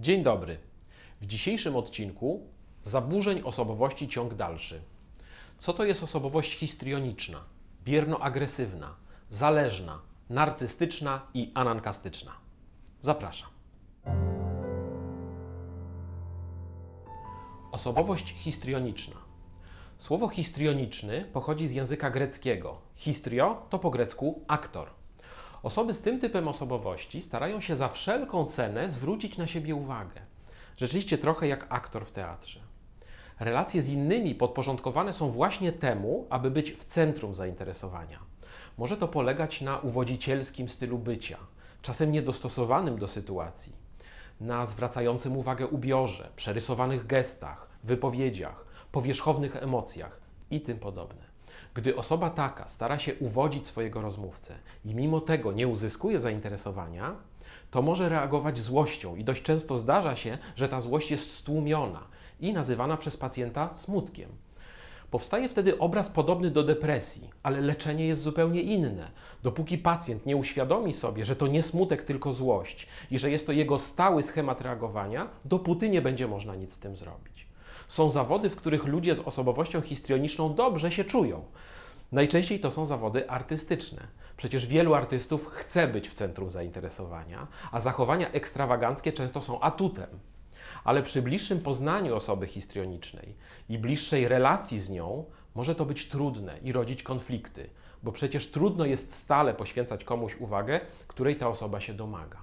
Dzień dobry. W dzisiejszym odcinku zaburzeń osobowości ciąg dalszy. Co to jest osobowość histrioniczna, biernoagresywna, zależna, narcystyczna i anankastyczna? Zapraszam. Osobowość histrioniczna. Słowo histrioniczny pochodzi z języka greckiego. Histrio to po grecku aktor. Osoby z tym typem osobowości starają się za wszelką cenę zwrócić na siebie uwagę. Rzeczywiście trochę jak aktor w teatrze. Relacje z innymi podporządkowane są właśnie temu, aby być w centrum zainteresowania. Może to polegać na uwodzicielskim stylu bycia, czasem niedostosowanym do sytuacji, na zwracającym uwagę ubiorze, przerysowanych gestach, wypowiedziach, powierzchownych emocjach i tym podobne. Gdy osoba taka stara się uwodzić swojego rozmówcę i mimo tego nie uzyskuje zainteresowania, to może reagować złością i dość często zdarza się, że ta złość jest stłumiona i nazywana przez pacjenta smutkiem. Powstaje wtedy obraz podobny do depresji, ale leczenie jest zupełnie inne. Dopóki pacjent nie uświadomi sobie, że to nie smutek, tylko złość i że jest to jego stały schemat reagowania, dopóty nie będzie można nic z tym zrobić. Są zawody, w których ludzie z osobowością histrioniczną dobrze się czują. Najczęściej to są zawody artystyczne. Przecież wielu artystów chce być w centrum zainteresowania, a zachowania ekstrawaganckie często są atutem. Ale przy bliższym poznaniu osoby histrionicznej i bliższej relacji z nią może to być trudne i rodzić konflikty, bo przecież trudno jest stale poświęcać komuś uwagę, której ta osoba się domaga.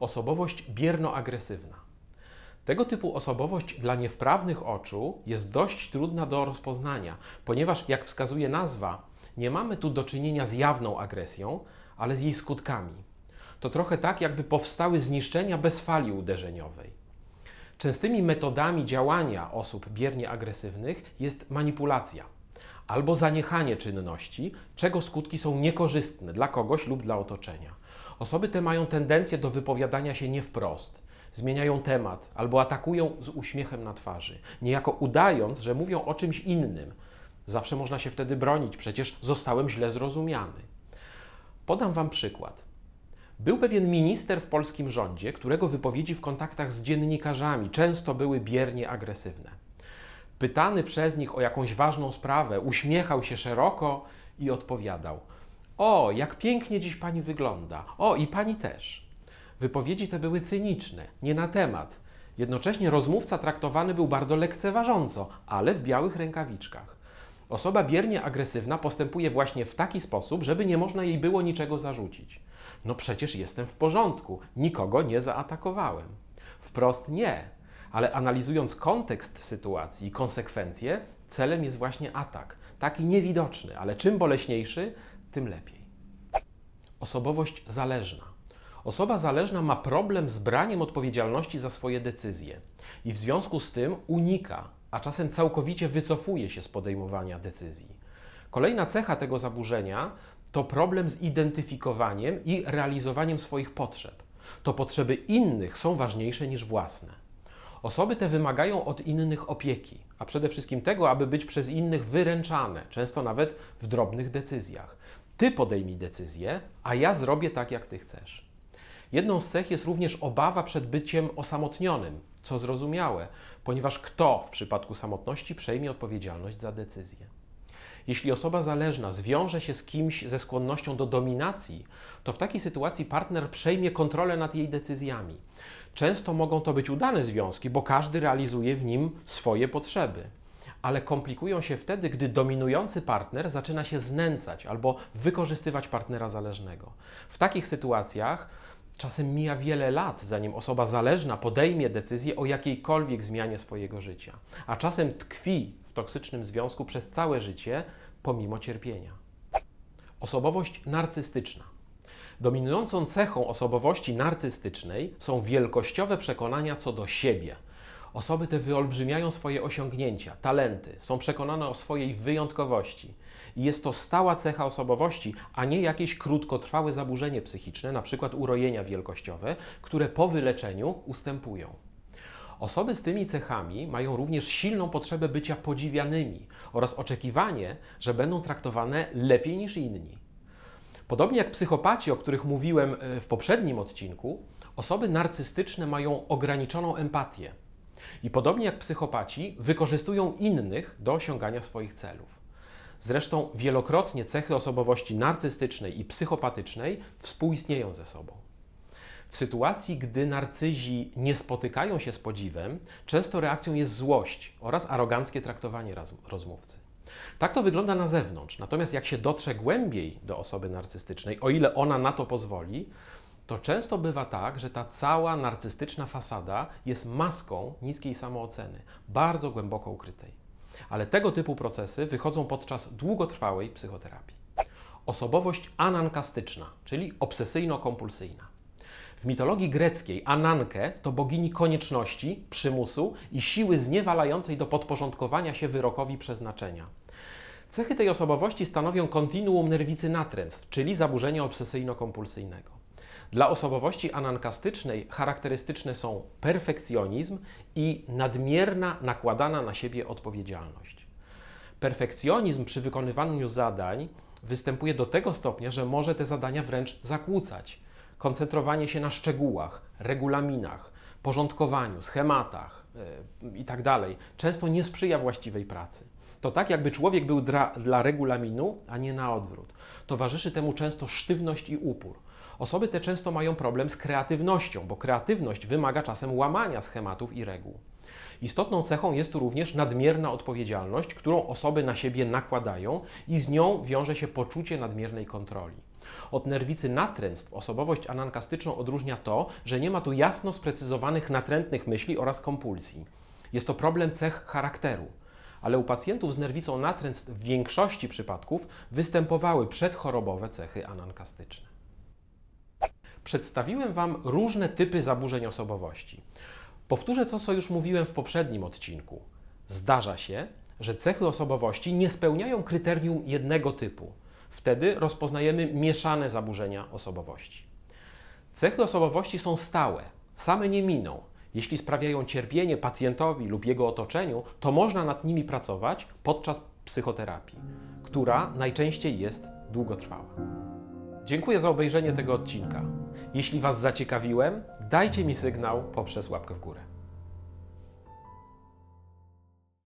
Osobowość bierno-agresywna. Tego typu osobowość dla niewprawnych oczu jest dość trudna do rozpoznania, ponieważ, jak wskazuje nazwa, nie mamy tu do czynienia z jawną agresją, ale z jej skutkami. To trochę tak, jakby powstały zniszczenia bez fali uderzeniowej. Częstymi metodami działania osób biernie agresywnych jest manipulacja albo zaniechanie czynności, czego skutki są niekorzystne dla kogoś lub dla otoczenia. Osoby te mają tendencję do wypowiadania się nie wprost zmieniają temat albo atakują z uśmiechem na twarzy, niejako udając, że mówią o czymś innym. Zawsze można się wtedy bronić, przecież zostałem źle zrozumiany. Podam Wam przykład. Był pewien minister w polskim rządzie, którego wypowiedzi w kontaktach z dziennikarzami często były biernie agresywne. Pytany przez nich o jakąś ważną sprawę, uśmiechał się szeroko i odpowiadał: O, jak pięknie dziś pani wygląda! O, i pani też. Wypowiedzi te były cyniczne, nie na temat. Jednocześnie rozmówca traktowany był bardzo lekceważąco, ale w białych rękawiczkach. Osoba biernie agresywna postępuje właśnie w taki sposób, żeby nie można jej było niczego zarzucić. No przecież jestem w porządku, nikogo nie zaatakowałem. Wprost nie, ale analizując kontekst sytuacji i konsekwencje, celem jest właśnie atak. Taki niewidoczny, ale czym boleśniejszy, tym lepiej. Osobowość zależna. Osoba zależna ma problem z braniem odpowiedzialności za swoje decyzje i w związku z tym unika, a czasem całkowicie wycofuje się z podejmowania decyzji. Kolejna cecha tego zaburzenia to problem z identyfikowaniem i realizowaniem swoich potrzeb. To potrzeby innych są ważniejsze niż własne. Osoby te wymagają od innych opieki, a przede wszystkim tego, aby być przez innych wyręczane, często nawet w drobnych decyzjach. Ty podejmij decyzję, a ja zrobię tak, jak ty chcesz. Jedną z cech jest również obawa przed byciem osamotnionym, co zrozumiałe, ponieważ kto w przypadku samotności przejmie odpowiedzialność za decyzję. Jeśli osoba zależna zwiąże się z kimś ze skłonnością do dominacji, to w takiej sytuacji partner przejmie kontrolę nad jej decyzjami. Często mogą to być udane związki, bo każdy realizuje w nim swoje potrzeby. Ale komplikują się wtedy, gdy dominujący partner zaczyna się znęcać albo wykorzystywać partnera zależnego. W takich sytuacjach Czasem mija wiele lat, zanim osoba zależna podejmie decyzję o jakiejkolwiek zmianie swojego życia, a czasem tkwi w toksycznym związku przez całe życie, pomimo cierpienia. Osobowość narcystyczna. Dominującą cechą osobowości narcystycznej są wielkościowe przekonania co do siebie, Osoby te wyolbrzymiają swoje osiągnięcia, talenty, są przekonane o swojej wyjątkowości. I jest to stała cecha osobowości, a nie jakieś krótkotrwałe zaburzenie psychiczne, np. urojenia wielkościowe, które po wyleczeniu ustępują. Osoby z tymi cechami mają również silną potrzebę bycia podziwianymi oraz oczekiwanie, że będą traktowane lepiej niż inni. Podobnie jak psychopaci, o których mówiłem e, w poprzednim odcinku, osoby narcystyczne mają ograniczoną empatię i podobnie jak psychopaci, wykorzystują innych do osiągania swoich celów. Zresztą wielokrotnie cechy osobowości narcystycznej i psychopatycznej współistnieją ze sobą. W sytuacji, gdy narcyzi nie spotykają się z podziwem, często reakcją jest złość oraz aroganckie traktowanie rozmówcy. Tak to wygląda na zewnątrz, natomiast jak się dotrze głębiej do osoby narcystycznej, o ile ona na to pozwoli, to często bywa tak, że ta cała narcystyczna fasada jest maską niskiej samooceny, bardzo głęboko ukrytej. Ale tego typu procesy wychodzą podczas długotrwałej psychoterapii. Osobowość anankastyczna, czyli obsesyjno-kompulsyjna. W mitologii greckiej Anankę to bogini konieczności, przymusu i siły zniewalającej do podporządkowania się wyrokowi przeznaczenia. Cechy tej osobowości stanowią kontinuum nerwicy natręstw, czyli zaburzenia obsesyjno-kompulsyjnego. Dla osobowości anankastycznej charakterystyczne są perfekcjonizm i nadmierna nakładana na siebie odpowiedzialność. Perfekcjonizm przy wykonywaniu zadań występuje do tego stopnia, że może te zadania wręcz zakłócać. Koncentrowanie się na szczegółach, regulaminach, porządkowaniu, schematach yy, e, itd. Tak często nie sprzyja właściwej pracy. To tak, jakby człowiek był dla, dla regulaminu, a nie na odwrót. Towarzyszy temu często sztywność i upór. Osoby te często mają problem z kreatywnością, bo kreatywność wymaga czasem łamania schematów i reguł. Istotną cechą jest tu również nadmierna odpowiedzialność, którą osoby na siebie nakładają i z nią wiąże się poczucie nadmiernej kontroli. Od nerwicy natręstw osobowość anankastyczną odróżnia to, że nie ma tu jasno sprecyzowanych natrętnych myśli oraz kompulsji. Jest to problem cech charakteru. Ale u pacjentów z nerwicą natręstw w większości przypadków występowały przedchorobowe cechy anankastyczne przedstawiłem Wam różne typy zaburzeń osobowości. Powtórzę to, co już mówiłem w poprzednim odcinku. Zdarza się, że cechy osobowości nie spełniają kryterium jednego typu. Wtedy rozpoznajemy mieszane zaburzenia osobowości. Cechy osobowości są stałe, same nie miną. Jeśli sprawiają cierpienie pacjentowi lub jego otoczeniu, to można nad nimi pracować podczas psychoterapii, która najczęściej jest długotrwała. Dziękuję za obejrzenie tego odcinka. Jeśli Was zaciekawiłem, dajcie mi sygnał poprzez łapkę w górę.